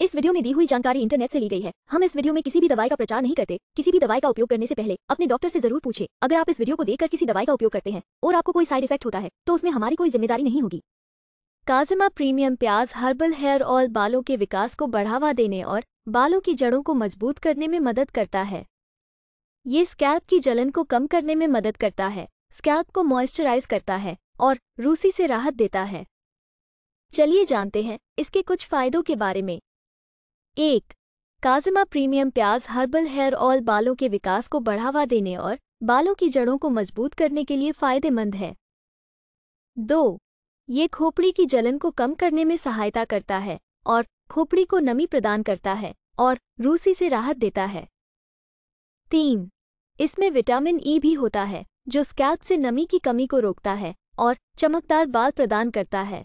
इस वीडियो में दी हुई जानकारी इंटरनेट से ली गई है हम इस वीडियो में किसी भी दवाई का प्रचार नहीं करते किसी भी दवाई का उपयोग करने से पहले अपने डॉक्टर से जरूर पूछे अगर आप इस वीडियो को देखकर किसी दवाई का उपयोग करते हैं और आपको कोई साइड इफेक्ट होता है तो उसमें हमारी कोई जिम्मेदारी नहीं होगी काजिमा प्रीमियम प्याज हर्बल हेयर ऑयल बालों के विकास को बढ़ावा देने और बालों की जड़ों को मजबूत करने में मदद करता है ये स्कैल्प की जलन को कम करने में मदद करता है स्कैल्प को मॉइस्चराइज करता है और रूसी से राहत देता है चलिए जानते हैं इसके कुछ फायदों के बारे में एक काजमा प्रीमियम प्याज हर्बल हेयर ऑयल बालों के विकास को बढ़ावा देने और बालों की जड़ों को मजबूत करने के लिए फायदेमंद है दो ये खोपड़ी की जलन को कम करने में सहायता करता है और खोपड़ी को नमी प्रदान करता है और रूसी से राहत देता है तीन इसमें विटामिन ई e भी होता है जो स्कैल्प से नमी की कमी को रोकता है और चमकदार बाल प्रदान करता है